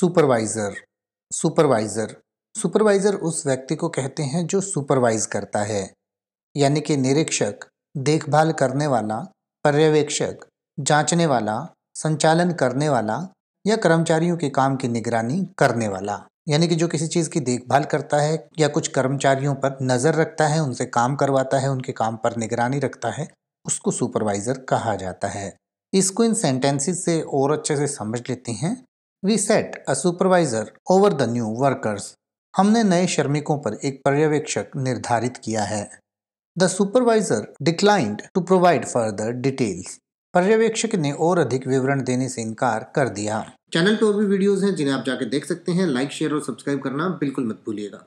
supervisor supervisor supervisor उस व्यक्ति को कहते हैं जो सुपरवाइज करता है यानी कि निरीक्षक देखभाल करने वाला पर्यवेक्षक जांचने वाला संचालन करने वाला या कर्मचारियों के काम की निगरानी करने वाला यानी कि जो किसी चीज़ की देखभाल करता है या कुछ कर्मचारियों पर नज़र रखता है उनसे काम करवाता है उनके काम पर निगरानी रखता है उसको सुपरवाइज़र कहा जाता है इसको इन सेंटेंसेस से और अच्छे से समझ लेते हैं we set a supervisor over the new workers हमने नए श्रमिकों पर एक पर्यवेक्षक निर्धारित किया है the supervisor declined to provide further details पर्यवेक्षक ने और अधिक विवरण देने से इनकार कर दिया चैनल पर और भी वीडियोस हैं जिन्हें आप जाके देख सकते हैं लाइक शेयर और सब्सक्राइब करना बिल्कुल मत भूलिएगा